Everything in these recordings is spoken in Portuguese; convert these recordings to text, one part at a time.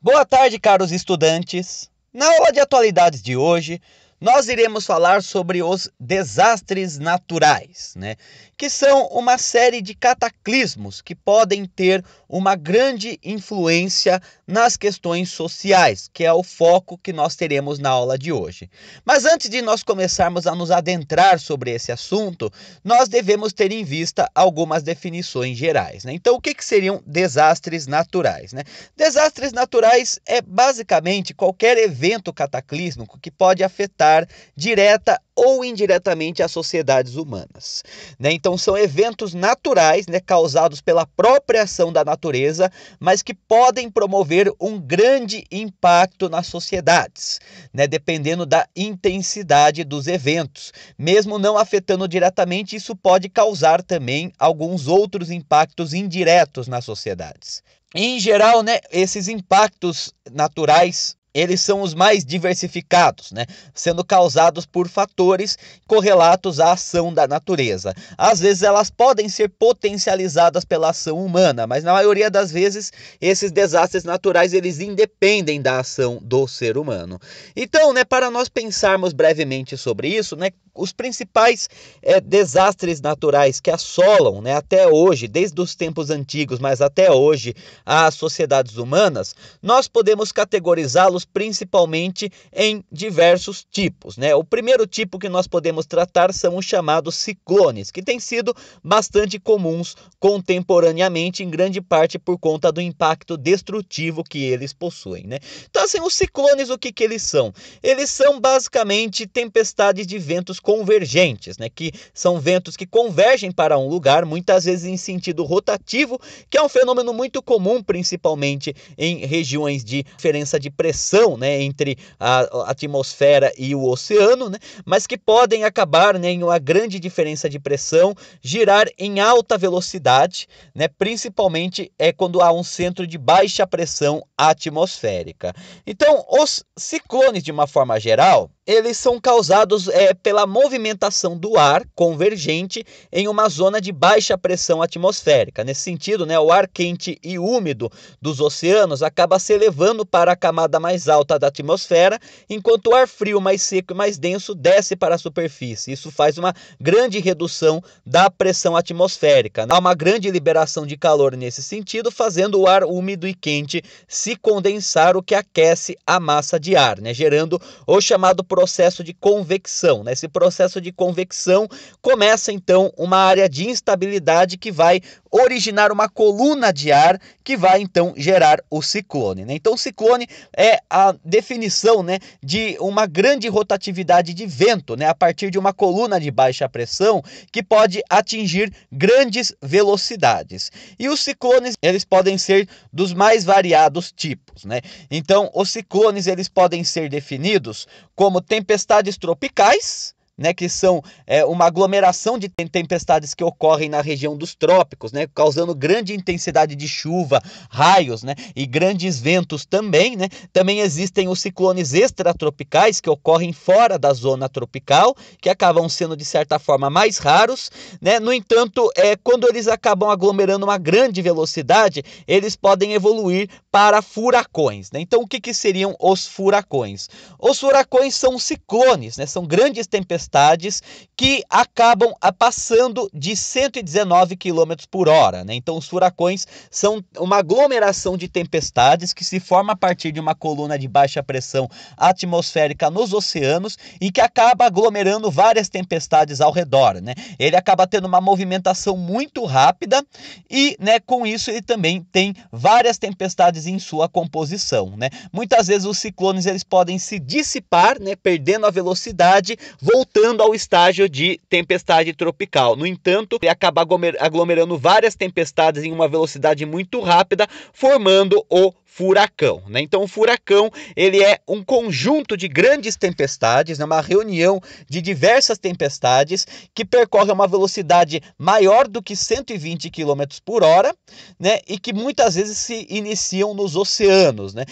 Boa tarde, caros estudantes. Na aula de atualidades de hoje, nós iremos falar sobre os desastres naturais, né? que são uma série de cataclismos que podem ter uma grande influência nas questões sociais, que é o foco que nós teremos na aula de hoje. Mas antes de nós começarmos a nos adentrar sobre esse assunto, nós devemos ter em vista algumas definições gerais. Né? Então, o que, que seriam desastres naturais? Né? Desastres naturais é basicamente qualquer evento cataclísmico que pode afetar direta ou indiretamente as sociedades humanas. Né? Então, são eventos naturais né, causados pela própria ação da natureza natureza, mas que podem promover um grande impacto nas sociedades, né, dependendo da intensidade dos eventos. Mesmo não afetando diretamente, isso pode causar também alguns outros impactos indiretos nas sociedades. Em geral, né, esses impactos naturais eles são os mais diversificados, né? sendo causados por fatores correlatos à ação da natureza. Às vezes elas podem ser potencializadas pela ação humana, mas na maioria das vezes esses desastres naturais eles independem da ação do ser humano. Então, né, para nós pensarmos brevemente sobre isso, né, os principais é, desastres naturais que assolam né, até hoje, desde os tempos antigos, mas até hoje, as sociedades humanas, nós podemos categorizá-los encontrá-los principalmente em diversos tipos. Né? O primeiro tipo que nós podemos tratar são os chamados ciclones, que têm sido bastante comuns contemporaneamente, em grande parte por conta do impacto destrutivo que eles possuem. Né? Então, assim, os ciclones, o que, que eles são? Eles são basicamente tempestades de ventos convergentes, né? que são ventos que convergem para um lugar, muitas vezes em sentido rotativo, que é um fenômeno muito comum, principalmente em regiões de diferença de pressão né, entre a atmosfera e o oceano, né, mas que podem acabar né, em uma grande diferença de pressão, girar em alta velocidade, né, principalmente é quando há um centro de baixa pressão atmosférica. Então, os ciclones, de uma forma geral, eles são causados é, pela movimentação do ar convergente em uma zona de baixa pressão atmosférica. Nesse sentido, né, o ar quente e úmido dos oceanos acaba se elevando para a camada mais alta da atmosfera, enquanto o ar frio, mais seco e mais denso desce para a superfície. Isso faz uma grande redução da pressão atmosférica. Há uma grande liberação de calor nesse sentido, fazendo o ar úmido e quente se condensar, o que aquece a massa de ar, né, gerando o chamado processo de convecção. Nesse né? processo de convecção começa então uma área de instabilidade que vai originar uma coluna de ar que vai então gerar o ciclone. Né? Então, ciclone é a definição né, de uma grande rotatividade de vento né, a partir de uma coluna de baixa pressão que pode atingir grandes velocidades. E os ciclones eles podem ser dos mais variados tipos. Né? Então, os ciclones eles podem ser definidos como tempestades tropicais né, que são é, uma aglomeração de tempestades que ocorrem na região dos trópicos, né, causando grande intensidade de chuva, raios né, e grandes ventos também. Né, também existem os ciclones extratropicais que ocorrem fora da zona tropical, que acabam sendo de certa forma mais raros. Né, no entanto, é, quando eles acabam aglomerando uma grande velocidade, eles podem evoluir para furacões. Né? Então, o que, que seriam os furacões? Os furacões são ciclones, né, são grandes tempestades tempestades que acabam passando de 119 km por hora. Né? Então, os furacões são uma aglomeração de tempestades que se forma a partir de uma coluna de baixa pressão atmosférica nos oceanos e que acaba aglomerando várias tempestades ao redor. Né? Ele acaba tendo uma movimentação muito rápida e, né, com isso, ele também tem várias tempestades em sua composição. Né? Muitas vezes os ciclones eles podem se dissipar, né, perdendo a velocidade, voltando voltando ao estágio de tempestade tropical. No entanto, ele acaba aglomerando várias tempestades em uma velocidade muito rápida, formando o furacão. Né? Então, o furacão ele é um conjunto de grandes tempestades, né? uma reunião de diversas tempestades que percorre uma velocidade maior do que 120 km por hora né? e que muitas vezes se iniciam nos oceanos, né?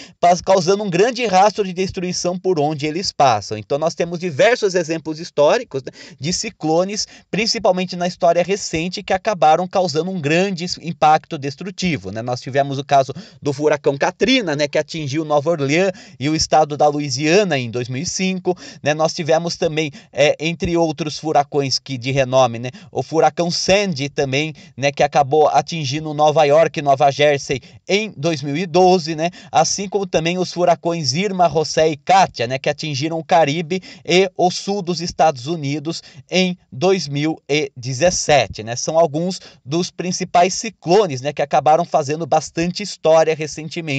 causando um grande rastro de destruição por onde eles passam. Então, nós temos diversos exemplos históricos né? de ciclones, principalmente na história recente, que acabaram causando um grande impacto destrutivo. Né? Nós tivemos o caso do furacão Katrina, né, que atingiu Nova Orleans e o estado da Louisiana em 2005, né? Nós tivemos também, é, entre outros furacões que de renome, né, o furacão Sandy também, né, que acabou atingindo Nova York e Nova Jersey em 2012, né? Assim como também os furacões Irma, José e Kátia, né, que atingiram o Caribe e o sul dos Estados Unidos em 2017, né? São alguns dos principais ciclones, né, que acabaram fazendo bastante história recentemente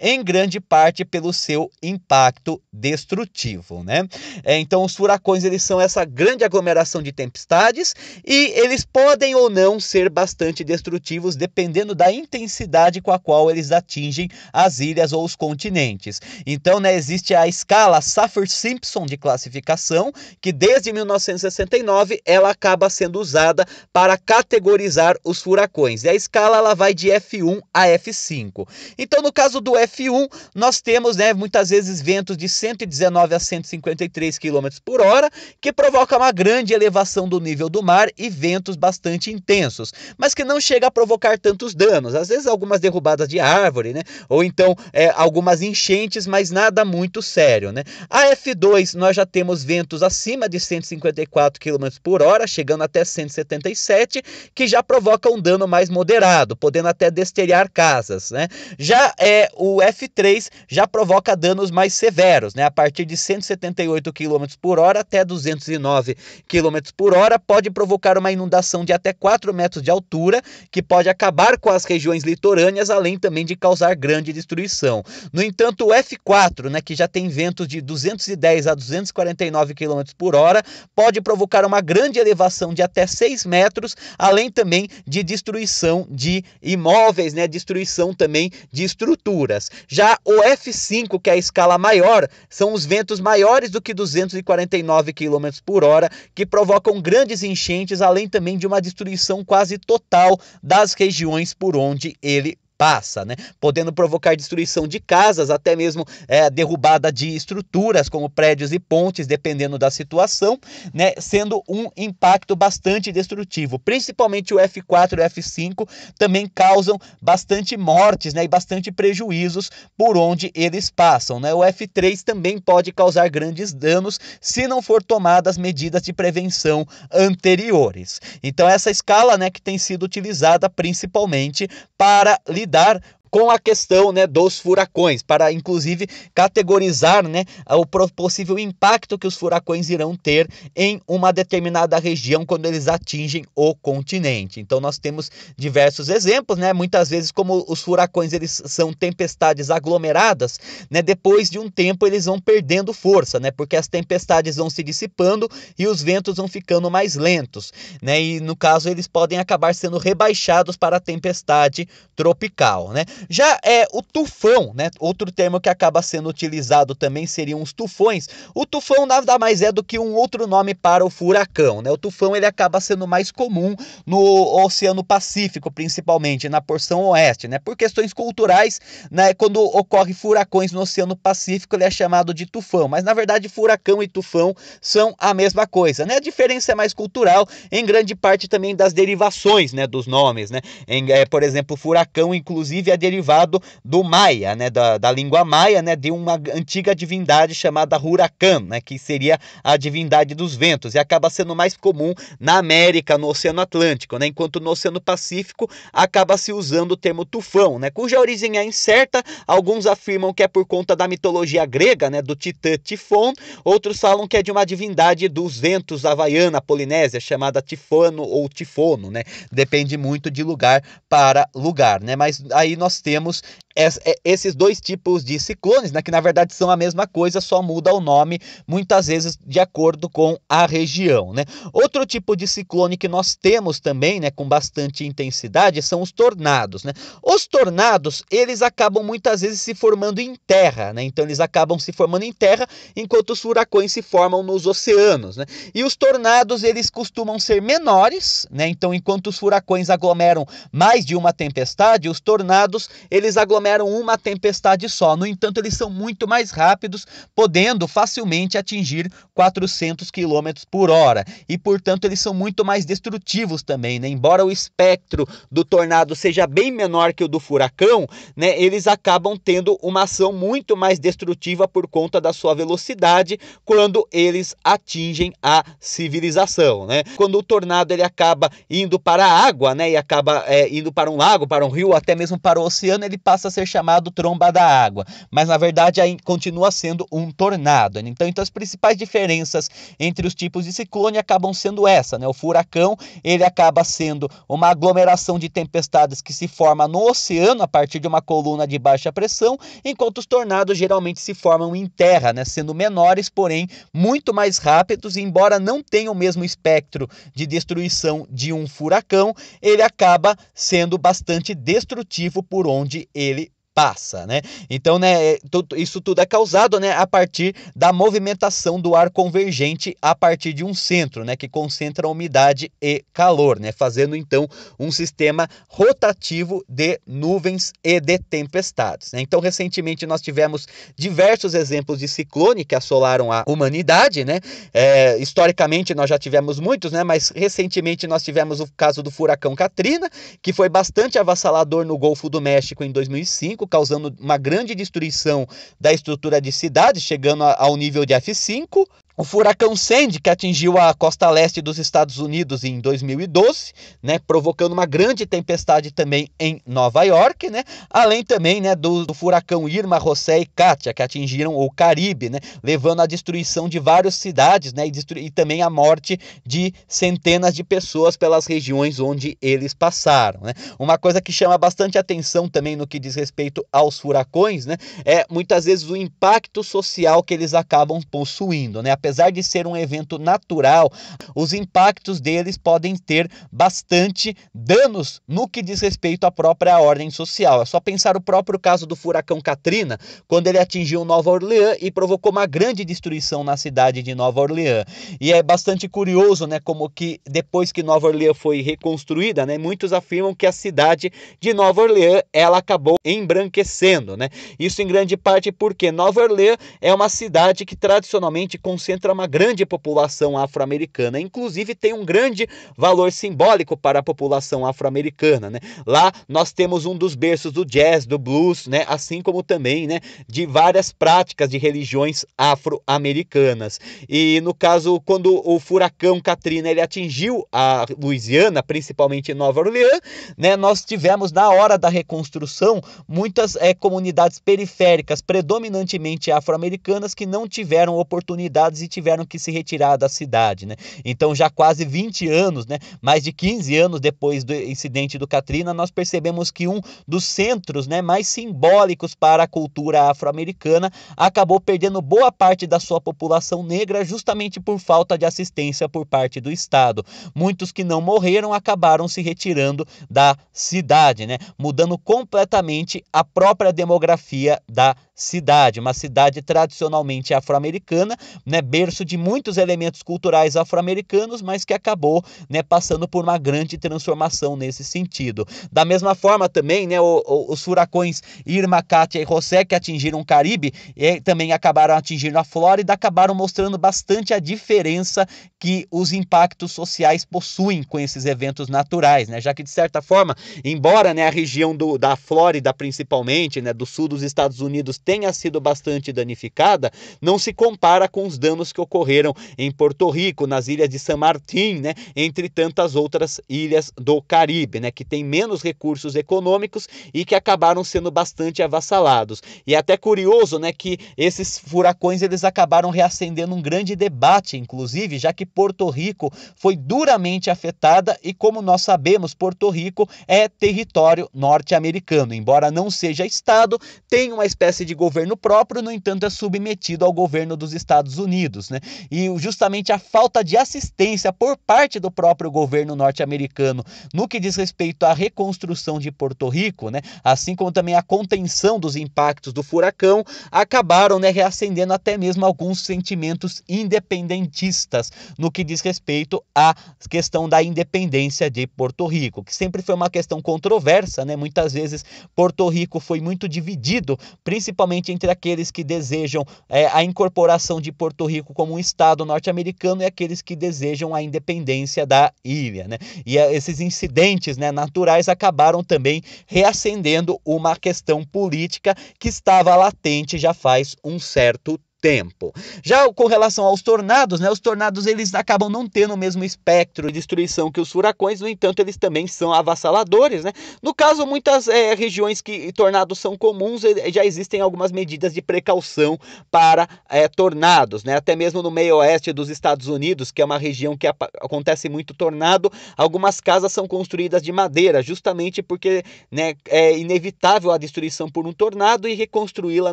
em grande parte pelo seu impacto destrutivo, né? É, então os furacões eles são essa grande aglomeração de tempestades e eles podem ou não ser bastante destrutivos dependendo da intensidade com a qual eles atingem as ilhas ou os continentes. Então, né, existe a escala Saffir-Simpson de classificação que desde 1969 ela acaba sendo usada para categorizar os furacões. E a escala ela vai de F1 a F5. Então, no caso do F1, nós temos né, muitas vezes ventos de 119 a 153 km por hora, que provoca uma grande elevação do nível do mar e ventos bastante intensos, mas que não chega a provocar tantos danos. Às vezes algumas derrubadas de árvore, né? Ou então é, algumas enchentes, mas nada muito sério, né? A F2 nós já temos ventos acima de 154 km por hora, chegando até 177, que já provoca um dano mais moderado, podendo até desteriar casas, né? Já é, o F3 já provoca danos mais severos, né? A partir de 178 km por hora até 209 km por hora pode provocar uma inundação de até 4 metros de altura, que pode acabar com as regiões litorâneas, além também de causar grande destruição. No entanto, o F4, né, que já tem ventos de 210 a 249 km por hora, pode provocar uma grande elevação de até 6 metros, além também de destruição de imóveis, né, destruição também de estruturas estruturas. Já o F5, que é a escala maior, são os ventos maiores do que 249 km por hora, que provocam grandes enchentes, além também de uma destruição quase total das regiões por onde ele passa, né? podendo provocar destruição de casas, até mesmo é, derrubada de estruturas como prédios e pontes, dependendo da situação, né? sendo um impacto bastante destrutivo. Principalmente o F4 e o F5 também causam bastante mortes né? e bastante prejuízos por onde eles passam. Né? O F3 também pode causar grandes danos se não for tomadas medidas de prevenção anteriores. Então essa escala né, que tem sido utilizada principalmente para lidar lidar com a questão né, dos furacões, para inclusive categorizar né, o possível impacto que os furacões irão ter em uma determinada região quando eles atingem o continente. Então nós temos diversos exemplos, né? Muitas vezes como os furacões eles são tempestades aglomeradas, né? Depois de um tempo eles vão perdendo força, né? Porque as tempestades vão se dissipando e os ventos vão ficando mais lentos, né? E no caso eles podem acabar sendo rebaixados para a tempestade tropical, né? Já é o tufão, né? Outro termo que acaba sendo utilizado também seriam os tufões. O tufão nada mais é do que um outro nome para o furacão, né? O tufão ele acaba sendo mais comum no Oceano Pacífico, principalmente na porção oeste, né? Por questões culturais, né? Quando ocorre furacões no Oceano Pacífico, ele é chamado de tufão, mas na verdade furacão e tufão são a mesma coisa, né? A diferença é mais cultural, em grande parte também das derivações, né? Dos nomes, né? Em, é, por exemplo, furacão, inclusive, é derivado do maia, né, da, da língua maia, né, de uma antiga divindade chamada Huracan, né, que seria a divindade dos ventos e acaba sendo mais comum na América, no Oceano Atlântico, né, enquanto no Oceano Pacífico acaba se usando o termo tufão, né, cuja origem é incerta. Alguns afirmam que é por conta da mitologia grega, né, do titã Tifon, outros falam que é de uma divindade dos ventos havaiana, polinésia, chamada Tifano ou Tifono, né? Depende muito de lugar para lugar, né? Mas aí nós temos é, esses dois tipos de ciclones, né, que na verdade são a mesma coisa, só muda o nome, muitas vezes de acordo com a região. Né? Outro tipo de ciclone que nós temos também, né, com bastante intensidade, são os tornados. Né? Os tornados, eles acabam muitas vezes se formando em terra, né? então eles acabam se formando em terra, enquanto os furacões se formam nos oceanos. Né? E os tornados, eles costumam ser menores, né? então enquanto os furacões aglomeram mais de uma tempestade, os tornados, eles aglomeram aglomeram uma tempestade só. No entanto, eles são muito mais rápidos, podendo facilmente atingir 400 km por hora. E, portanto, eles são muito mais destrutivos também. Né? Embora o espectro do tornado seja bem menor que o do furacão, né, eles acabam tendo uma ação muito mais destrutiva por conta da sua velocidade quando eles atingem a civilização. Né? Quando o tornado ele acaba indo para a água né, e acaba é, indo para um lago, para um rio, até mesmo para o oceano, ele passa a ser chamado tromba da água, mas na verdade continua sendo um tornado. Né? Então, então as principais diferenças entre os tipos de ciclone acabam sendo essa, né? O furacão, ele acaba sendo uma aglomeração de tempestades que se forma no oceano a partir de uma coluna de baixa pressão, enquanto os tornados geralmente se formam em terra, né? sendo menores, porém muito mais rápidos, e embora não tenham o mesmo espectro de destruição de um furacão, ele acaba sendo bastante destrutivo por onde ele passa, né? Então, né, é, isso tudo é causado, né, a partir da movimentação do ar convergente a partir de um centro, né, que concentra umidade e calor, né, fazendo então um sistema rotativo de nuvens e de tempestades. Né? Então, recentemente nós tivemos diversos exemplos de ciclone que assolaram a humanidade, né? É, historicamente nós já tivemos muitos, né? Mas recentemente nós tivemos o caso do furacão Katrina, que foi bastante avassalador no Golfo do México em 2005 5 causando uma grande destruição da estrutura de cidade, chegando ao nível de F5. O furacão Sandy, que atingiu a costa leste dos Estados Unidos em 2012, né, provocando uma grande tempestade também em Nova York, né, além também né, do, do furacão Irma, José e Kátia, que atingiram o Caribe, né, levando à destruição de várias cidades né, e, e também à morte de centenas de pessoas pelas regiões onde eles passaram. Né. Uma coisa que chama bastante atenção também no que diz respeito aos furacões né, é muitas vezes o impacto social que eles acabam possuindo. Né, apesar de ser um evento natural, os impactos deles podem ter bastante danos no que diz respeito à própria ordem social. É só pensar o próprio caso do furacão Katrina, quando ele atingiu Nova Orleans e provocou uma grande destruição na cidade de Nova Orleans. E é bastante curioso, né, como que depois que Nova Orleans foi reconstruída, né, muitos afirmam que a cidade de Nova Orleans ela acabou embranquecendo, né? Isso em grande parte porque Nova Orleans é uma cidade que tradicionalmente concentra concentra uma grande população afro-americana. Inclusive, tem um grande valor simbólico para a população afro-americana. Né? Lá nós temos um dos berços do jazz, do blues, né? assim como também né? de várias práticas de religiões afro-americanas. E no caso, quando o furacão Katrina ele atingiu a Louisiana, principalmente Nova Orleans, né? nós tivemos na hora da reconstrução muitas é, comunidades periféricas, predominantemente afro-americanas, que não tiveram oportunidades e tiveram que se retirar da cidade, né? Então, já quase 20 anos, né, mais de 15 anos depois do incidente do Katrina, nós percebemos que um dos centros, né, mais simbólicos para a cultura afro-americana acabou perdendo boa parte da sua população negra justamente por falta de assistência por parte do Estado. Muitos que não morreram acabaram se retirando da cidade, né, mudando completamente a própria demografia da cidade, uma cidade tradicionalmente afro-americana, né, berço de muitos elementos culturais afro-americanos, mas que acabou né, passando por uma grande transformação nesse sentido. Da mesma forma também, né, o, o, os furacões Irma, Katia e José, que atingiram o Caribe e eh, também acabaram atingindo a Flórida, acabaram mostrando bastante a diferença que os impactos sociais possuem com esses eventos naturais, né? já que de certa forma, embora né, a região do, da Flórida principalmente, né, do sul dos Estados Unidos, tenha sido bastante danificada, não se compara com os danos terremotos que ocorreram em Porto Rico, nas ilhas de San Martín, né, entre tantas outras ilhas do Caribe, né, que têm menos recursos econômicos e que acabaram sendo bastante avassalados. E é até curioso, né, que esses furacões eles acabaram reacendendo um grande debate, inclusive, já que Porto Rico foi duramente afetada e como nós sabemos, Porto Rico é território norte-americano, embora não seja estado, tem uma espécie de governo próprio, no entanto é submetido ao governo dos Estados Unidos. Unidos. Né? E justamente a falta de assistência por parte do próprio governo norte-americano no que diz respeito à reconstrução de Porto Rico, né? assim como também a contenção dos impactos do furacão, acabaram né, reacendendo até mesmo alguns sentimentos independentistas no que diz respeito à questão da independência de Porto Rico, que sempre foi uma questão controversa, né? muitas vezes Porto Rico foi muito dividido, principalmente entre aqueles que desejam é, a incorporação de Porto Rico Rico como um estado norte-americano e é aqueles que desejam a independência da ilha. Né? E eh, esses incidentes né, naturais acabaram também reacendendo uma questão política que estava latente já faz um certo tempo. Já com relação aos tornados, né, os tornados eles acabam não tendo o mesmo espectro de destruição que os furacões, no entanto eles também são avassaladores. Né? No caso, muitas é, regiões que tornados são comuns, eh, já existem algumas medidas de precaução para é, tornados. Né? Até mesmo no meio oeste dos Estados Unidos, que é uma região que acontece muito tornado, algumas casas são construídas de madeira, justamente porque né, é inevitável a destruição por um tornado e reconstruí-la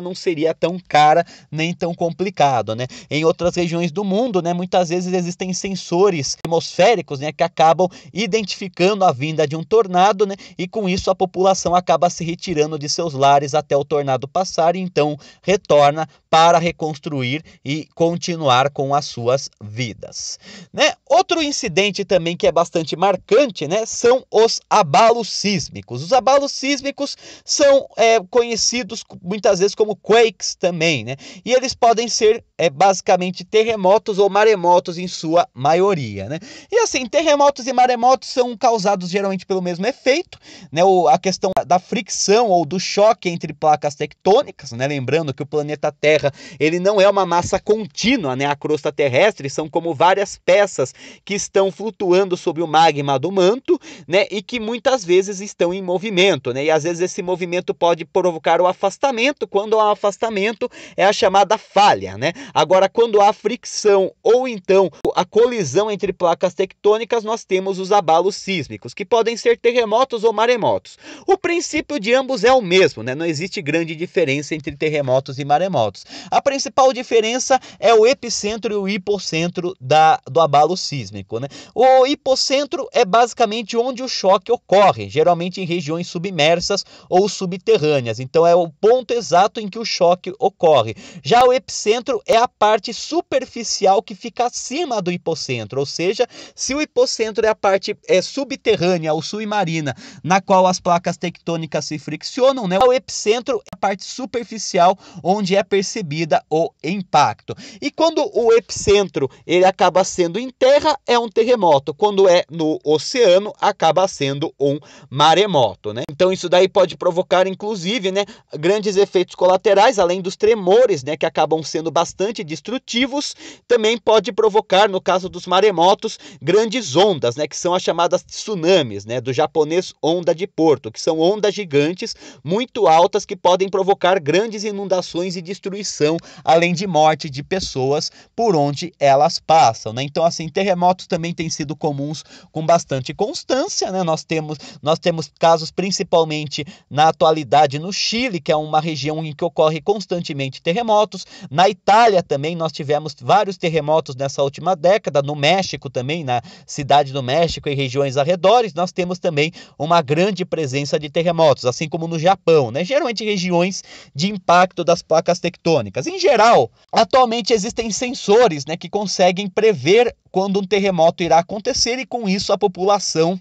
não seria tão cara nem tão complicado, né? Em outras regiões do mundo, né, muitas vezes existem sensores atmosféricos, né, que acabam identificando a vinda de um tornado, né, e com isso a população acaba se retirando de seus lares até o tornado passar e então retorna para reconstruir e continuar com as suas vidas. Né? Outro incidente também que é bastante marcante né, são os abalos sísmicos. Os abalos sísmicos são é, conhecidos muitas vezes como quakes também, né? e eles podem ser é, basicamente terremotos ou maremotos em sua maioria. Né? E assim, terremotos e maremotos são causados geralmente pelo mesmo efeito, né? o, a questão da fricção ou do choque entre placas tectônicas, né? lembrando que o planeta Terra Terra, ele não é uma massa contínua, né? A crosta terrestre são como várias peças que estão flutuando sobre o magma do manto, né? E que muitas vezes estão em movimento, né? E às vezes esse movimento pode provocar o afastamento. Quando há afastamento, é a chamada falha, né? Agora, quando há fricção ou então a colisão entre placas tectônicas, nós temos os abalos sísmicos, que podem ser terremotos ou maremotos. O princípio de ambos é o mesmo, né? Não existe grande diferença entre terremotos e maremotos. A principal diferença é o epicentro e o hipocentro da, do abalo sísmico. Né? O hipocentro é basicamente onde o choque ocorre, geralmente em regiões submersas ou subterrâneas. Então é o ponto exato em que o choque ocorre. Já o epicentro é a parte superficial que fica acima do hipocentro, ou seja, se o hipocentro é a parte é, subterrânea ou submarina, na qual as placas tectônicas se friccionam, né? o epicentro é a parte superficial onde é percebido percebida o impacto. E quando o epicentro ele acaba sendo em terra, é um terremoto. Quando é no oceano, acaba sendo um maremoto, né? Então isso daí pode provocar inclusive, né, grandes efeitos colaterais, além dos tremores, né, que acabam sendo bastante destrutivos, também pode provocar, no caso dos maremotos, grandes ondas, né, que são as chamadas tsunamis, né, do japonês onda de porto, que são ondas gigantes muito altas que podem provocar grandes inundações e destruições destruição, além de morte de pessoas por onde elas passam, né? Então assim, terremotos também têm sido comuns com bastante constância, né? Nós temos nós temos casos principalmente na atualidade no Chile, que é uma região em que ocorre constantemente terremotos. Na Itália também nós tivemos vários terremotos nessa última década, no México também, na cidade do México e regiões arredores, nós temos também uma grande presença de terremotos, assim como no Japão, né? Geralmente regiões de impacto das placas tectônicas em geral, atualmente existem sensores né, que conseguem prever quando um terremoto irá acontecer e, com isso, a população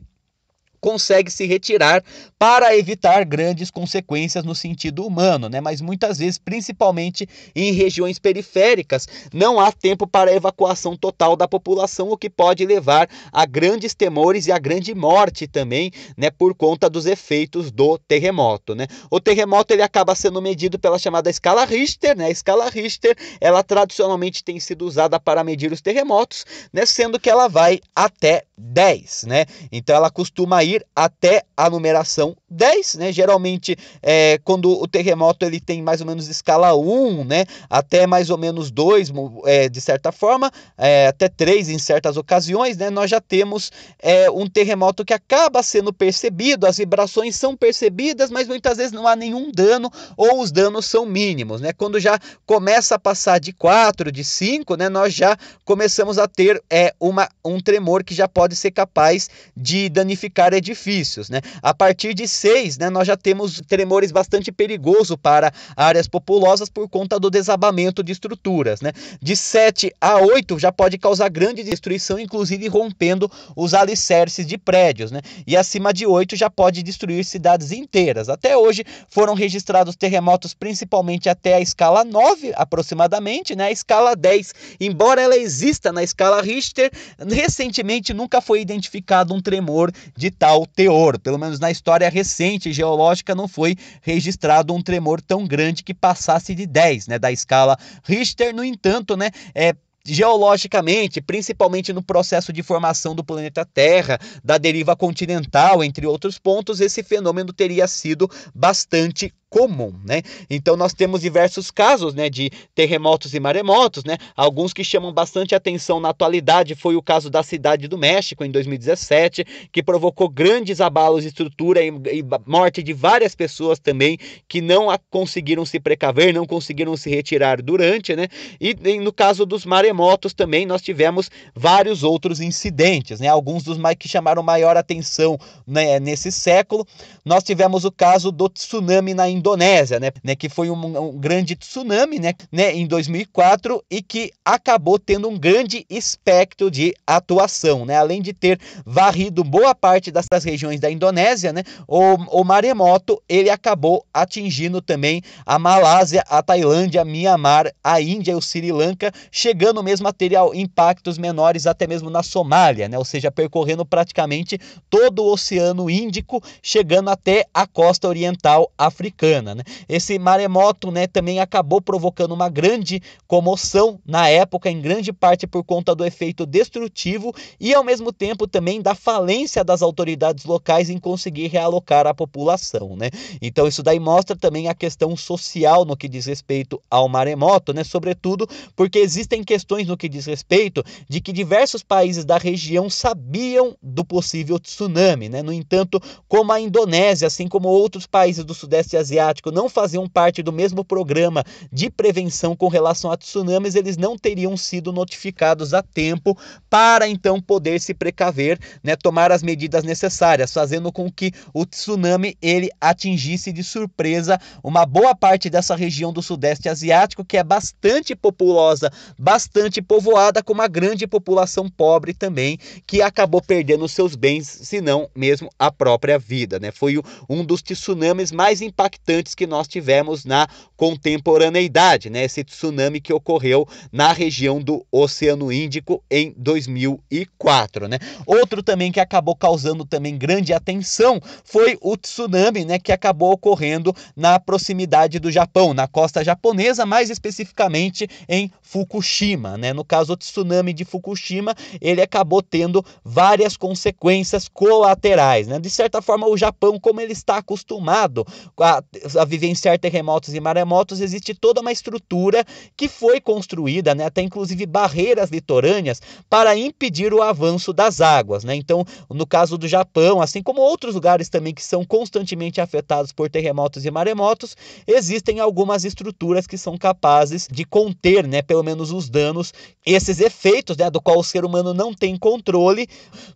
consegue se retirar para evitar grandes consequências no sentido humano, né? Mas muitas vezes, principalmente em regiões periféricas, não há tempo para a evacuação total da população, o que pode levar a grandes temores e a grande morte também, né, por conta dos efeitos do terremoto, né? O terremoto ele acaba sendo medido pela chamada escala Richter, né? A escala Richter, ela tradicionalmente tem sido usada para medir os terremotos, né, sendo que ela vai até 10, né? Então ela costuma ir ir até a numeração 10, né? Geralmente, é, quando o terremoto ele tem mais ou menos escala 1, né? Até mais ou menos 2, é, de certa forma, é, até 3 em certas ocasiões, né? Nós já temos é, um terremoto que acaba sendo percebido, as vibrações são percebidas, mas muitas vezes não há nenhum dano ou os danos são mínimos, né? Quando já começa a passar de 4, de 5, né? Nós já começamos a ter é, uma, um tremor que já pode ser capaz de danificar edifícios, né? A partir de 2006, né, nós já temos tremores bastante perigoso para áreas populosas por conta do desabamento de estruturas. Né? De 7 a 8 já pode causar grande destruição, inclusive rompendo os alicerces de prédios. Né? E acima de 8 já pode destruir cidades inteiras. Até hoje foram registrados terremotos principalmente até a escala 9, aproximadamente, né? a escala 10. Embora ela exista na escala Richter, recentemente nunca foi identificado um tremor de tal teor, pelo menos na história recente recente geológica não foi registrado um tremor tão grande que passasse de 10, né, da escala Richter. No entanto, né, é geologicamente, principalmente no processo de formação do planeta Terra, da deriva continental, entre outros pontos, esse fenômeno teria sido bastante comum, né? Então nós temos diversos casos, né, de terremotos e maremotos, né? Alguns que chamam bastante atenção na atualidade foi o caso da cidade do México em 2017, que provocou grandes abalos de estrutura e, e morte de várias pessoas também que não conseguiram se precaver, não conseguiram se retirar durante, né? E, e no caso dos maremotos terremotos também nós tivemos vários outros incidentes, né? Alguns dos mais que chamaram maior atenção né, nesse século. Nós tivemos o caso do tsunami na Indonésia, né? né que foi um, um, grande tsunami, né? né? Em 2004 e que acabou tendo um grande espectro de atuação, né? Além de ter varrido boa parte dessas regiões da Indonésia, né? O, o maremoto ele acabou atingindo também a Malásia, a Tailândia, Mianmar, a Índia e o Sri Lanka, chegando mesmo material impactos menores até mesmo na Somália, né? ou seja, percorrendo praticamente todo o Oceano Índico, chegando até a costa oriental africana. Né? Esse maremoto né, também acabou provocando uma grande comoção na época, em grande parte por conta do efeito destrutivo e ao mesmo tempo também da falência das autoridades locais em conseguir realocar a população. Né? Então isso daí mostra também a questão social no que diz respeito ao maremoto, né? sobretudo porque existem questões questões no que diz respeito de que diversos países da região sabiam do possível tsunami. Né? No entanto, como a Indonésia, assim como outros países do Sudeste Asiático, não faziam parte do mesmo programa de prevenção com relação a tsunamis, eles não teriam sido notificados a tempo para então poder se precaver, né? tomar as medidas necessárias, fazendo com que o tsunami ele atingisse de surpresa uma boa parte dessa região do Sudeste Asiático, que é bastante populosa, bastante bastante povoada, com uma grande população pobre também, que acabou perdendo seus bens, se não mesmo a própria vida. Né? Foi um dos tsunamis mais impactantes que nós tivemos na contemporaneidade, né? esse tsunami que ocorreu na região do Oceano Índico em 2004. Né? Outro também que acabou causando também grande atenção foi o tsunami né, que acabou ocorrendo na proximidade do Japão, na costa japonesa, mais especificamente em Fukushima né? No caso, o tsunami de Fukushima, ele acabou tendo várias consequências colaterais, né? De certa forma, o Japão, como ele está acostumado a, a vivenciar terremotos e maremotos, existe toda uma estrutura que foi construída, né? Até inclusive barreiras litorâneas para impedir o avanço das águas, né? Então, no caso do Japão, assim como outros lugares também que são constantemente afetados por terremotos e maremotos, existem algumas estruturas que são capazes de conter, né? Pelo menos os danos esses efeitos né, do qual o ser humano não tem controle.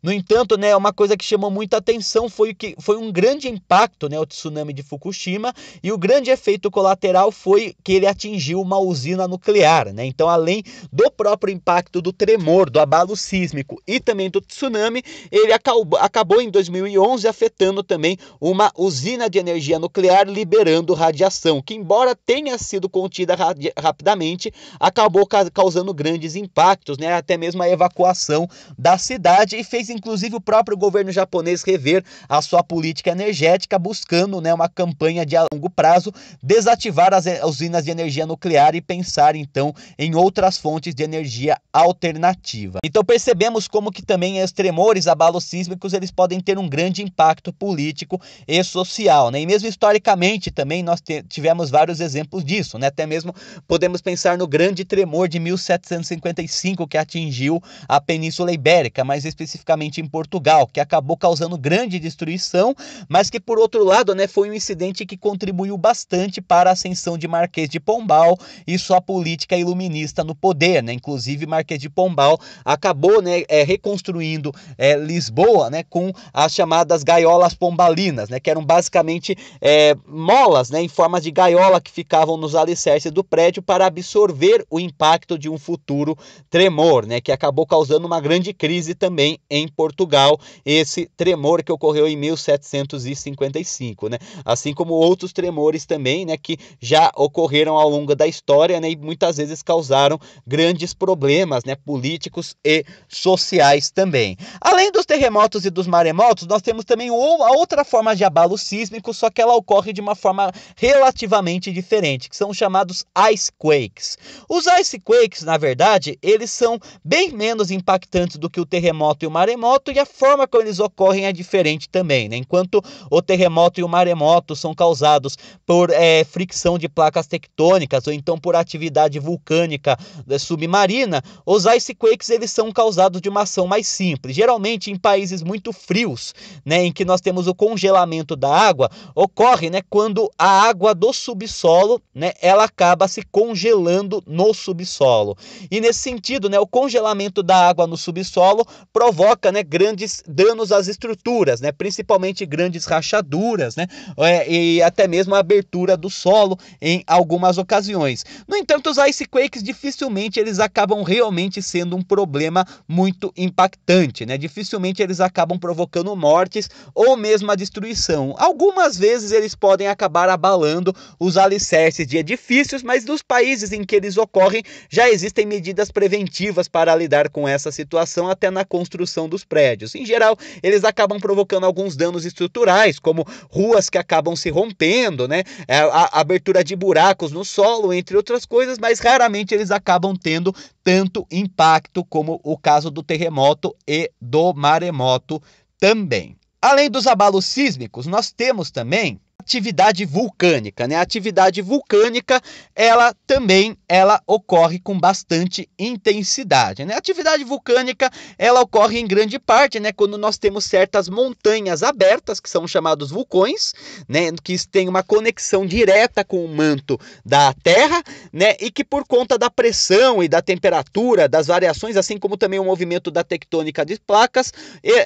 No entanto, né, uma coisa que chamou muita atenção foi que foi um grande impacto, né, o tsunami de Fukushima, e o grande efeito colateral foi que ele atingiu uma usina nuclear. Né? Então, além do próprio impacto do tremor, do abalo sísmico e também do tsunami, ele acabou, acabou em 2011 afetando também uma usina de energia nuclear, liberando radiação, que embora tenha sido contida rapidamente, acabou causando grandes impactos, né, até mesmo a evacuação da cidade e fez inclusive o próprio governo japonês rever a sua política energética, buscando né, uma campanha de longo prazo desativar as eh, usinas de energia nuclear e pensar então em outras fontes de energia alternativa. Então percebemos como que também os tremores, abalos sísmicos, eles podem ter um grande impacto político e social, né? E mesmo historicamente também nós tivemos vários exemplos disso, né? Até mesmo podemos pensar no grande tremor de 1700 1755 que atingiu a Península Ibérica, mais especificamente em Portugal, que acabou causando grande destruição, mas que por outro lado, né, foi um incidente que contribuiu bastante para a ascensão de Marquês de Pombal e sua política iluminista no poder, né? Inclusive Marquês de Pombal acabou, né, é, reconstruindo é, Lisboa, né, com as chamadas gaiolas pombalinas, né, que eram basicamente é, molas, né, em forma de gaiola que ficavam nos alicerces do prédio para absorver o impacto de um futuro tremor, né, que acabou causando uma grande crise também em Portugal, esse tremor que ocorreu em 1755, né? Assim como outros tremores também, né, que já ocorreram ao longo da história, né, e muitas vezes causaram grandes problemas, né, políticos e sociais também. Além dos terremotos e dos maremotos, nós temos também a outra forma de abalo sísmico, só que ela ocorre de uma forma relativamente diferente, que são chamados ice quakes. Os ice quakes, na na verdade, eles são bem menos impactantes do que o terremoto e o maremoto, e a forma como eles ocorrem é diferente também. Né? Enquanto o terremoto e o maremoto são causados por é, fricção de placas tectônicas ou então por atividade vulcânica é, submarina, os icequakes eles são causados de uma ação mais simples. Geralmente em países muito frios, né, em que nós temos o congelamento da água, ocorre né, quando a água do subsolo né, ela acaba se congelando no subsolo. E nesse sentido, né, o congelamento da água no subsolo provoca né, grandes danos às estruturas, né, principalmente grandes rachaduras né, é, e até mesmo a abertura do solo em algumas ocasiões. No entanto, os ice quakes dificilmente eles acabam realmente sendo um problema muito impactante, né? Dificilmente eles acabam provocando mortes ou mesmo a destruição. Algumas vezes eles podem acabar abalando os alicerces de edifícios, mas nos países em que eles ocorrem já existe existem medidas preventivas para lidar com essa situação até na construção dos prédios. Em geral, eles acabam provocando alguns danos estruturais, como ruas que acabam se rompendo, né? É, a, a abertura de buracos no solo, entre outras coisas, mas raramente eles acabam tendo tanto impacto como o caso do terremoto e do maremoto também. Além dos abalos sísmicos, nós temos também atividade vulcânica, né? A atividade vulcânica, ela também ela ocorre com bastante intensidade, né? A atividade vulcânica, ela ocorre em grande parte, né, quando nós temos certas montanhas abertas, que são chamados vulcões, né, que tem uma conexão direta com o manto da Terra, né, e que por conta da pressão e da temperatura, das variações, assim como também o movimento da tectônica de placas,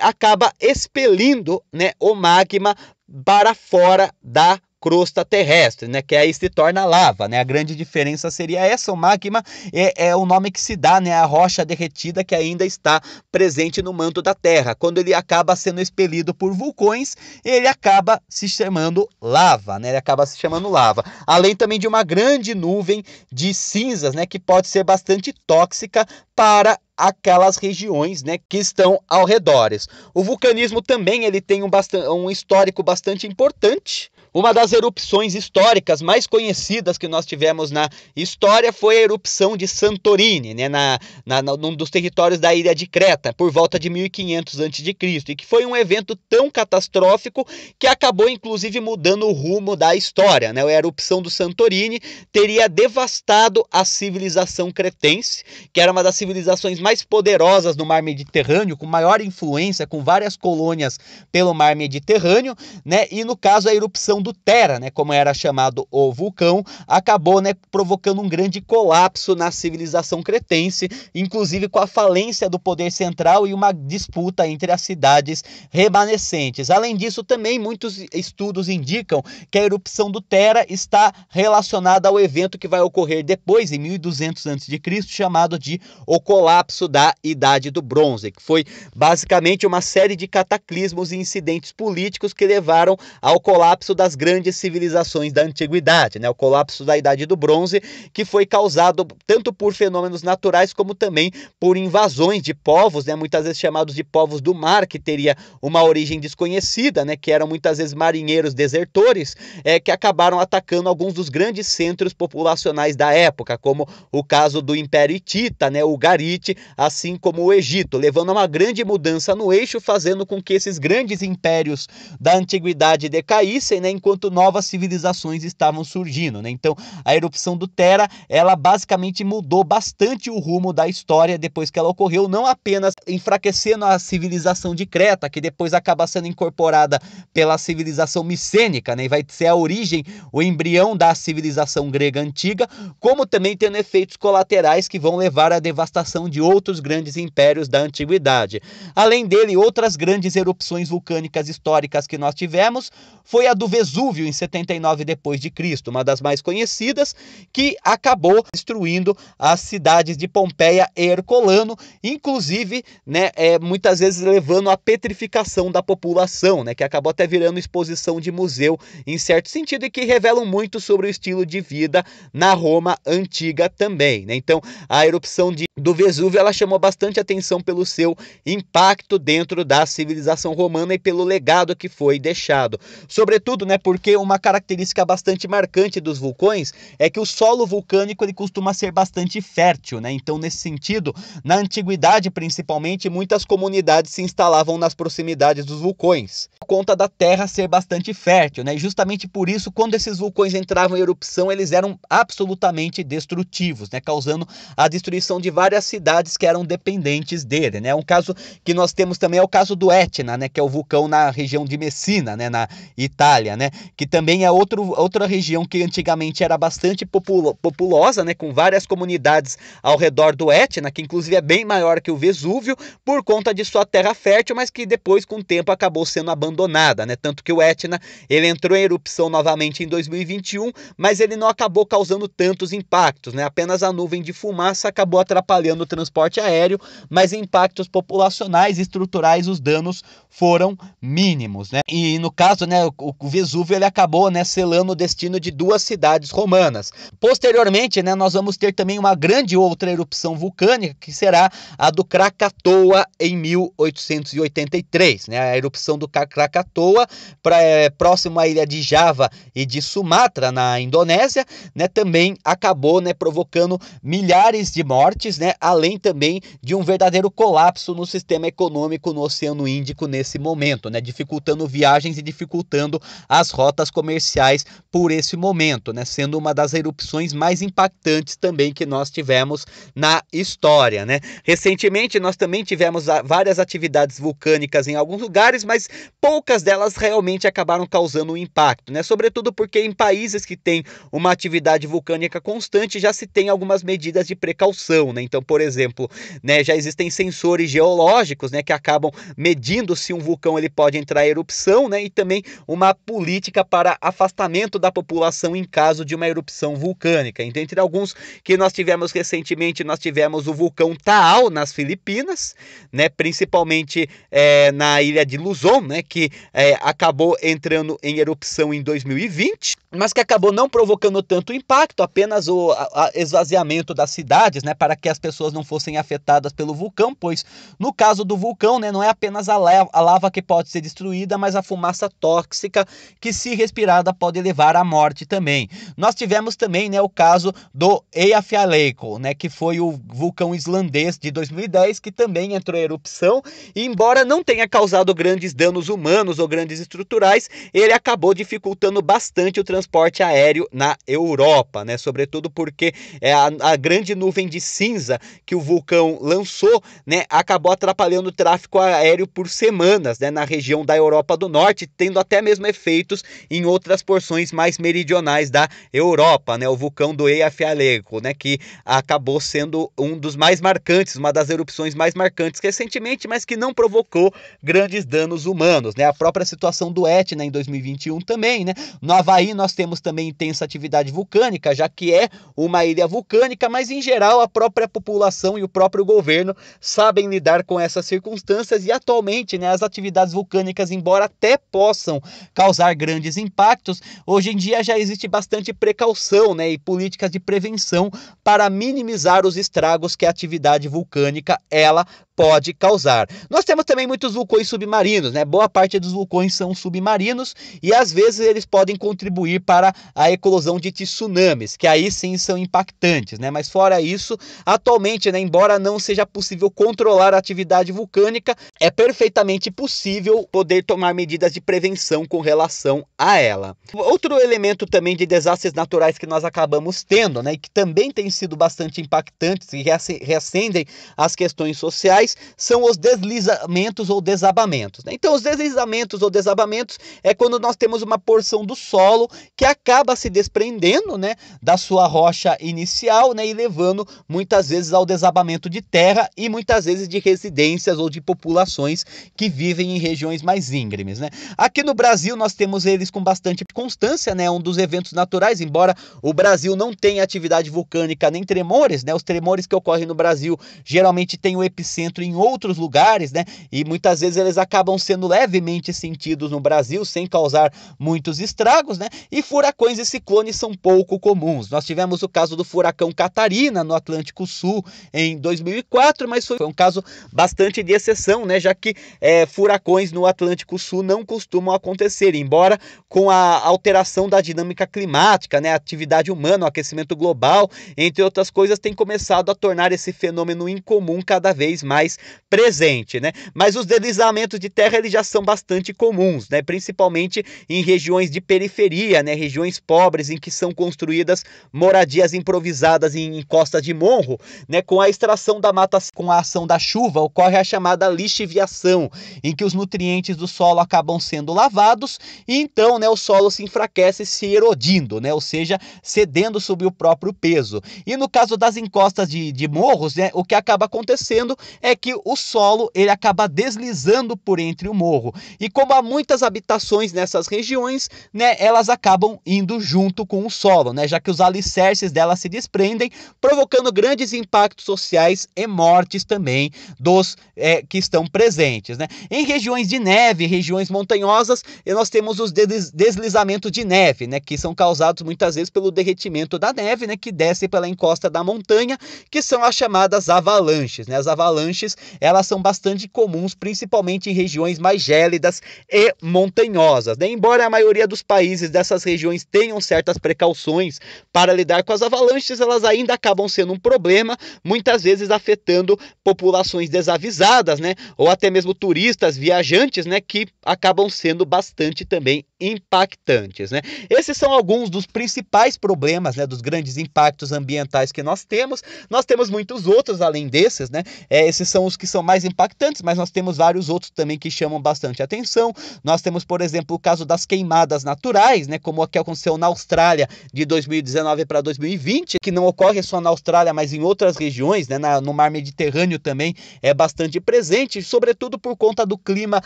acaba expelindo, né, o magma para fora da crosta terrestre, né? Que aí se torna lava, né? A grande diferença seria essa, o magma é, é o nome que se dá, né? A rocha derretida que ainda está presente no manto da Terra. Quando ele acaba sendo expelido por vulcões, ele acaba se chamando lava, né? Ele acaba se chamando lava. Além também de uma grande nuvem de cinzas, né? Que pode ser bastante tóxica para aquelas regiões né, que estão ao redores. O vulcanismo também ele tem um, um histórico bastante importante, uma das erupções históricas mais conhecidas que nós tivemos na história foi a erupção de Santorini, né, na, na, num dos territórios da ilha de Creta, por volta de 1500 a.C., e que foi um evento tão catastrófico que acabou inclusive mudando o rumo da história. Né? A erupção do Santorini teria devastado a civilização cretense, que era uma das civilizações mais poderosas no mar Mediterrâneo, com maior influência, com várias colônias pelo mar Mediterrâneo, né? e no caso a erupção do Terra, né, como era chamado o vulcão, acabou né, provocando um grande colapso na civilização cretense, inclusive com a falência do poder central e uma disputa entre as cidades remanescentes. Além disso, também muitos estudos indicam que a erupção do Terra está relacionada ao evento que vai ocorrer depois, em 1200 a.C., chamado de o colapso da Idade do Bronze, que foi basicamente uma série de cataclismos e incidentes políticos que levaram ao colapso das das grandes civilizações da antiguidade, né? O colapso da Idade do Bronze, que foi causado tanto por fenômenos naturais como também por invasões de povos, né? Muitas vezes chamados de povos do mar, que teria uma origem desconhecida, né? Que eram muitas vezes marinheiros desertores, é, que acabaram atacando alguns dos grandes centros populacionais da época, como o caso do Império Hitita, né? O Garite, assim como o Egito, levando a uma grande mudança no eixo, fazendo com que esses grandes impérios da antiguidade decaíssem, né? enquanto novas civilizações estavam surgindo, né? Então, a erupção do Terra, ela basicamente mudou bastante o rumo da história depois que ela ocorreu, não apenas enfraquecendo a civilização de Creta, que depois acaba sendo incorporada pela civilização micênica, né? E vai ser a origem, o embrião da civilização grega antiga, como também tendo efeitos colaterais que vão levar à devastação de outros grandes impérios da antiguidade. Além dele, outras grandes erupções vulcânicas históricas que nós tivemos foi a do Vesúvio Vesúvio em 79 depois de Cristo, uma das mais conhecidas, que acabou destruindo as cidades de Pompeia e Herculano, inclusive, né, é, muitas vezes levando à petrificação da população, né, que acabou até virando exposição de museu em certo sentido e que revelam muito sobre o estilo de vida na Roma antiga também, né? Então, a erupção de, do Vesúvio ela chamou bastante atenção pelo seu impacto dentro da civilização romana e pelo legado que foi deixado, sobretudo, né, porque uma característica bastante marcante dos vulcões é que o solo vulcânico ele costuma ser bastante fértil, né? Então, nesse sentido, na antiguidade principalmente, muitas comunidades se instalavam nas proximidades dos vulcões, por conta da terra ser bastante fértil, né? E justamente por isso, quando esses vulcões entravam em erupção, eles eram absolutamente destrutivos, né? Causando a destruição de várias cidades que eram dependentes dele, né? Um caso que nós temos também é o caso do Etna, né? Que é o vulcão na região de Messina, né? Na Itália, né? Que também é outro, outra região que antigamente era bastante populo, populosa, né? Com várias comunidades ao redor do Etna, que inclusive é bem maior que o Vesúvio, por conta de sua terra fértil, mas que depois, com o tempo, acabou sendo abandonada, né? Tanto que o Etna, ele entrou em erupção novamente em 2021, mas ele não acabou causando tantos impactos, né? Apenas a nuvem de fumaça acabou atrapalhando o transporte aéreo, mas impactos populacionais e estruturais, os danos foram mínimos, né? E no caso, né, o Vesúvio Vesúvio ele acabou né, selando o destino de duas cidades romanas. Posteriormente, né, nós vamos ter também uma grande outra erupção vulcânica, que será a do Krakatoa em 1883. Né, a erupção do Krakatoa, pra, é, próximo à ilha de Java e de Sumatra, na Indonésia, né, também acabou né, provocando milhares de mortes, né, além também de um verdadeiro colapso no sistema econômico no Oceano Índico nesse momento, né, dificultando viagens e dificultando a as rotas comerciais por esse momento, né? Sendo uma das erupções mais impactantes também que nós tivemos na história, né? Recentemente nós também tivemos várias atividades vulcânicas em alguns lugares, mas poucas delas realmente acabaram causando um impacto, né? Sobretudo porque em países que têm uma atividade vulcânica constante já se tem algumas medidas de precaução, né? Então, por exemplo, né, já existem sensores geológicos, né, que acabam medindo se um vulcão ele pode entrar em erupção, né? E também uma política política para afastamento da população em caso de uma erupção vulcânica. Então, entre alguns que nós tivemos recentemente, nós tivemos o vulcão Taal nas Filipinas, né, principalmente é, na ilha de Luzon, né, que é, acabou entrando em erupção em 2020 mas que acabou não provocando tanto impacto, apenas o esvaziamento das cidades, né, para que as pessoas não fossem afetadas pelo vulcão, pois no caso do vulcão, né, não é apenas a lava, que pode ser destruída, mas a fumaça tóxica que se respirada pode levar à morte também. Nós tivemos também, né, o caso do Eyjafjallajökull, né, que foi o vulcão islandês de 2010 que também entrou em erupção e embora não tenha causado grandes danos humanos ou grandes estruturais, ele acabou dificultando bastante o transporte transporte aéreo na Europa, né? Sobretudo porque é a, a grande nuvem de cinza que o vulcão lançou, né, acabou atrapalhando o tráfego aéreo por semanas, né, na região da Europa do Norte, tendo até mesmo efeitos em outras porções mais meridionais da Europa, né? O vulcão do Eyjafjallajökull, né, que acabou sendo um dos mais marcantes, uma das erupções mais marcantes recentemente, mas que não provocou grandes danos humanos, né? A própria situação do Etna em 2021 também, né? No Havaí nós nós temos também intensa atividade vulcânica, já que é uma ilha vulcânica, mas em geral a própria população e o próprio governo sabem lidar com essas circunstâncias e atualmente né, as atividades vulcânicas, embora até possam causar grandes impactos, hoje em dia já existe bastante precaução né, e políticas de prevenção para minimizar os estragos que a atividade vulcânica ela pode causar. Nós temos também muitos vulcões submarinos, né? Boa parte dos vulcões são submarinos e às vezes eles podem contribuir para a eclosão de tsunamis, que aí sim são impactantes, né? Mas fora isso, atualmente, né, embora não seja possível controlar a atividade vulcânica, é perfeitamente possível poder tomar medidas de prevenção com relação a ela. Outro elemento também de desastres naturais que nós acabamos tendo, né, e que também tem sido bastante impactantes e reacendem as questões sociais, são os deslizamentos ou desabamentos. Né? Então, os deslizamentos ou desabamentos é quando nós temos uma porção do solo que acaba se desprendendo né, da sua rocha inicial né, e levando muitas vezes ao desabamento de terra e muitas vezes de residências ou de populações que vivem em regiões mais íngremes. Né. Aqui no Brasil nós temos eles com bastante constância, né, é um dos eventos naturais, embora o Brasil não tenha atividade vulcânica nem tremores, né, os tremores que ocorrem no Brasil geralmente têm o epicentro em outros lugares, né, e muitas vezes eles acabam sendo levemente sentidos no Brasil sem causar muitos estragos, né, e e furacões e ciclones são pouco comuns. Nós tivemos o caso do furacão Catarina no Atlântico Sul em 2004, mas foi um caso bastante de exceção, né? Já que é, furacões no Atlântico Sul não costumam acontecer, embora com a alteração da dinâmica climática, né? A atividade humana, o aquecimento global, entre outras coisas, tem começado a tornar esse fenômeno incomum cada vez mais presente, né? Mas os deslizamentos de terra eles já são bastante comuns, né? Principalmente em regiões de periferia, né? né, regiões pobres em que são construídas moradias improvisadas em, encostas de morro, né, com a extração da mata com a ação da chuva ocorre a chamada lixiviação, em que os nutrientes do solo acabam sendo lavados e então, né, o solo se enfraquece se erodindo, né, ou seja, cedendo sob o próprio peso. E no caso das encostas de, de morros, né, o que acaba acontecendo é que o solo ele acaba deslizando por entre o morro. E como há muitas habitações nessas regiões, né, elas acabam acabam indo junto com o solo, né? já que os alicerces dela se desprendem, provocando grandes impactos sociais e mortes também dos é, que estão presentes. Né? Em regiões de neve, regiões montanhosas, nós temos os deslizamentos de neve, né? que são causados muitas vezes pelo derretimento da neve, né? que desce pela encosta da montanha, que são as chamadas avalanches. Né? As avalanches elas são bastante comuns, principalmente em regiões mais gélidas e montanhosas. Né? Embora a maioria dos países dessas certas regiões tenham certas precauções para lidar com as avalanches, elas ainda acabam sendo um problema, muitas vezes afetando populações desavisadas, né? Ou até mesmo turistas, viajantes, né? Que acabam sendo bastante também impactantes. Né? Esses são alguns dos principais problemas, né, dos grandes impactos ambientais que nós temos. Nós temos muitos outros além desses, né? É, esses são os que são mais impactantes, mas nós temos vários outros também que chamam bastante atenção. Nós temos, por exemplo, o caso das queimadas naturais, né, como a que aconteceu na Austrália de 2019 para 2020, que não ocorre só na Austrália, mas em outras regiões, né, na, no mar Mediterrâneo também é bastante presente, sobretudo por conta do clima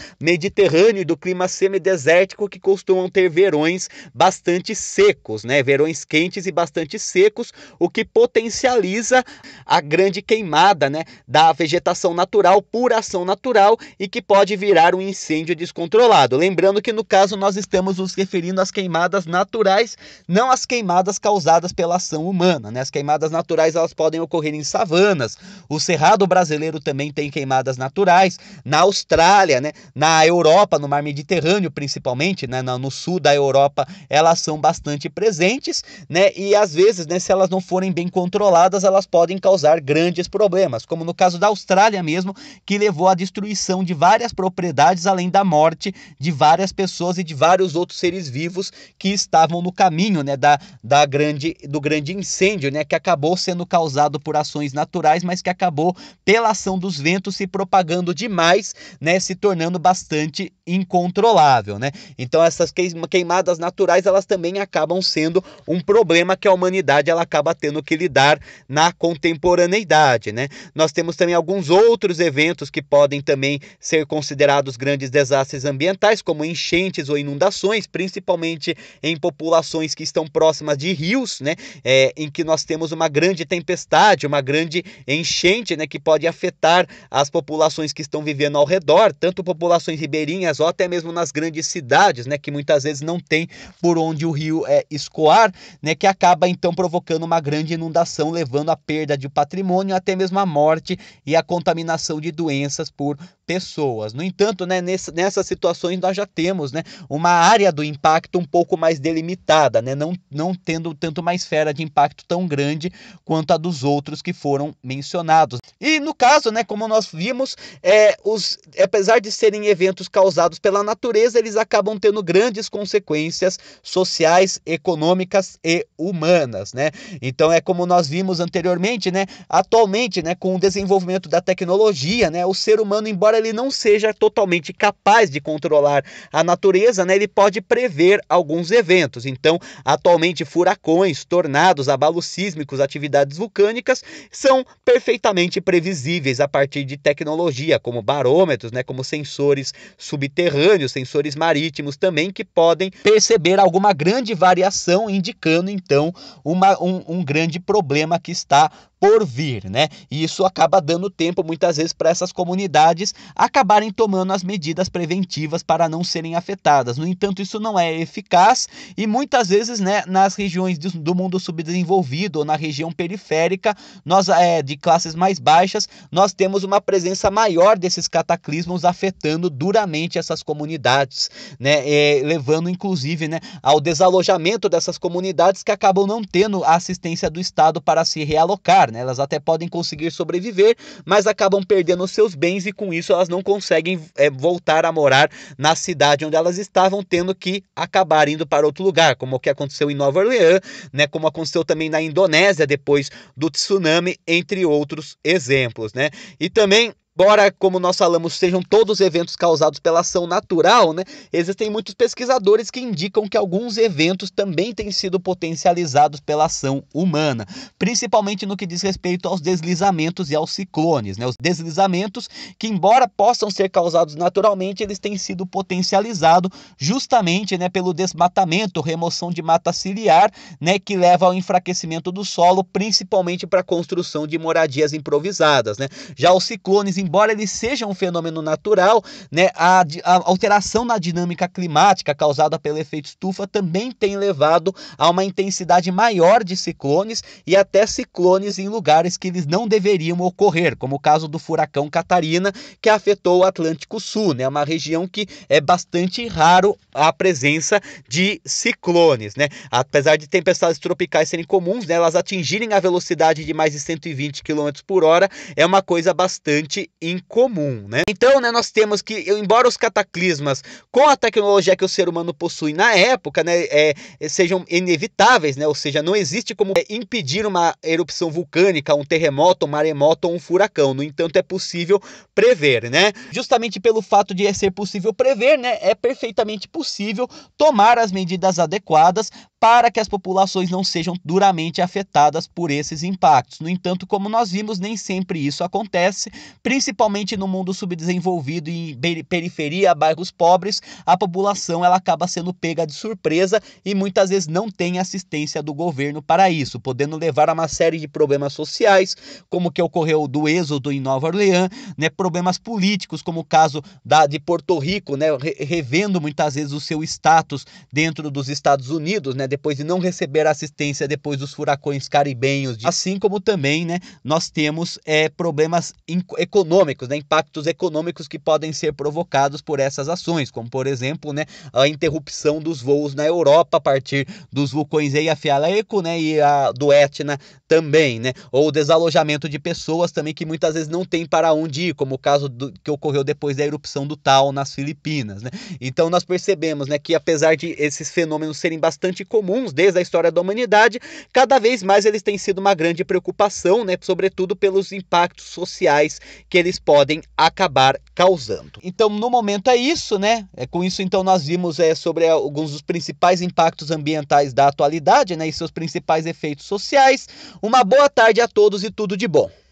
mediterrâneo e do clima semidesértico que costuma costumam ter verões bastante secos, né? Verões quentes e bastante secos, o que potencializa a grande queimada, né, da vegetação natural por ação natural e que pode virar um incêndio descontrolado. Lembrando que no caso nós estamos nos referindo às queimadas naturais, não às queimadas causadas pela ação humana, né? As queimadas naturais elas podem ocorrer em savanas. O cerrado brasileiro também tem queimadas naturais na Austrália, né? Na Europa, no Mar Mediterrâneo principalmente, né? Na no sul da Europa, elas são bastante presentes, né? E às vezes, né, se elas não forem bem controladas, elas podem causar grandes problemas, como no caso da Austrália mesmo, que levou à destruição de várias propriedades, além da morte de várias pessoas e de vários outros seres vivos que estavam no caminho, né, da, da grande, do grande incêndio, né, que acabou sendo causado por ações naturais, mas que acabou pela ação dos ventos se propagando demais, né, se tornando bastante incontrolável, né? Então essas essas queimadas naturais elas também acabam sendo um problema que a humanidade ela acaba tendo que lidar na contemporaneidade, né? Nós temos também alguns outros eventos que podem também ser considerados grandes desastres ambientais, como enchentes ou inundações, principalmente em populações que estão próximas de rios, né? É, em que nós temos uma grande tempestade, uma grande enchente, né? Que pode afetar as populações que estão vivendo ao redor, tanto populações ribeirinhas ou até mesmo nas grandes cidades, né? que muitas vezes não tem por onde o rio é, escoar, né, que acaba então provocando uma grande inundação, levando à perda de patrimônio, até mesmo à morte e à contaminação de doenças por pessoas. No entanto, né, nessas situações nós já temos né, uma área do impacto um pouco mais delimitada, né, não, não tendo tanto uma esfera de impacto tão grande quanto a dos outros que foram mencionados. E no caso, né, como nós vimos, é, os, apesar de serem eventos causados pela natureza, eles acabam tendo grande grandes consequências sociais, econômicas e humanas, né? Então é como nós vimos anteriormente, né? Atualmente, né, com o desenvolvimento da tecnologia, né, o ser humano, embora ele não seja totalmente capaz de controlar a natureza, né, ele pode prever alguns eventos. Então, atualmente furacões, tornados, abalos sísmicos, atividades vulcânicas são perfeitamente previsíveis a partir de tecnologia, como barômetros, né, como sensores subterrâneos, sensores marítimos também também que podem perceber alguma grande variação, indicando então uma, um, um grande problema que está por vir, né? E isso acaba dando tempo muitas vezes para essas comunidades acabarem tomando as medidas preventivas para não serem afetadas. No entanto, isso não é eficaz e muitas vezes, né, nas regiões do mundo subdesenvolvido ou na região periférica, nós é, de classes mais baixas, nós temos uma presença maior desses cataclismos afetando duramente essas comunidades, né, é, levando inclusive, né, ao desalojamento dessas comunidades que acabam não tendo a assistência do Estado para se realocar. Né? Né? Elas até podem conseguir sobreviver, mas acabam perdendo seus bens e com isso elas não conseguem é, voltar a morar na cidade onde elas estavam, tendo que acabar indo para outro lugar, como o que aconteceu em Nova Orleans, né? como aconteceu também na Indonésia depois do tsunami, entre outros exemplos. Né? E também Embora, como nós falamos, sejam todos eventos causados pela ação natural, né, existem muitos pesquisadores que indicam que alguns eventos também têm sido potencializados pela ação humana, principalmente no que diz respeito aos deslizamentos e aos ciclones. Né, os deslizamentos, que embora possam ser causados naturalmente, eles têm sido potencializados justamente né, pelo desmatamento, remoção de mata ciliar, né, que leva ao enfraquecimento do solo, principalmente para a construção de moradias improvisadas. Né. Já os ciclones embora ele seja um fenômeno natural, né, a, a alteração na dinâmica climática causada pelo efeito estufa também tem levado a uma intensidade maior de ciclones e até ciclones em lugares que eles não deveriam ocorrer, como o caso do furacão Catarina, que afetou o Atlântico Sul, né, uma região que é bastante raro a presença de ciclones, né? Apesar de tempestades tropicais serem comuns, né, elas atingirem a velocidade de mais de 120 km por hora é uma coisa bastante em comum, né? Então, né, nós temos que, embora os cataclismas com a tecnologia que o ser humano possui na época, né, é, é sejam inevitáveis, né, ou seja, não existe como é, impedir uma erupção vulcânica, um terremoto, um maremoto ou um furacão. No entanto, é possível prever, né? Justamente pelo fato de é ser possível prever, né, é perfeitamente possível tomar as medidas adequadas para que as populações não sejam duramente afetadas por esses impactos. No entanto, como nós vimos, nem sempre isso acontece, principalmente no mundo subdesenvolvido e periferia, bairros pobres, a população ela acaba sendo pega de surpresa e muitas vezes não tem assistência do governo para isso, podendo levar a uma série de problemas sociais, como que ocorreu do êxodo em Nova Orleans, né, problemas políticos, como o caso da, de Porto Rico, né, revendo muitas vezes o seu status dentro dos Estados Unidos, né, depois de não receber assistência depois dos furacões caribenhos, assim como também, né, nós temos é, problemas econômicos, né, impactos econômicos que podem ser provocados por essas ações, como por exemplo, né, a interrupção dos voos na Europa a partir dos vulcões Eyjafjallajökull, né, e a do Etna também, né, ou o desalojamento de pessoas também que muitas vezes não tem para onde ir, como o caso do, que ocorreu depois da erupção do Tal nas Filipinas, né. Então nós percebemos, né, que apesar de esses fenômenos serem bastante comuns desde a história da humanidade, cada vez mais eles têm sido uma grande preocupação, né, sobretudo pelos impactos sociais que eles podem acabar causando. Então, no momento é isso, né? É com isso então nós vimos é, sobre alguns dos principais impactos ambientais da atualidade, né, e seus principais efeitos sociais. Uma boa tarde a todos e tudo de bom.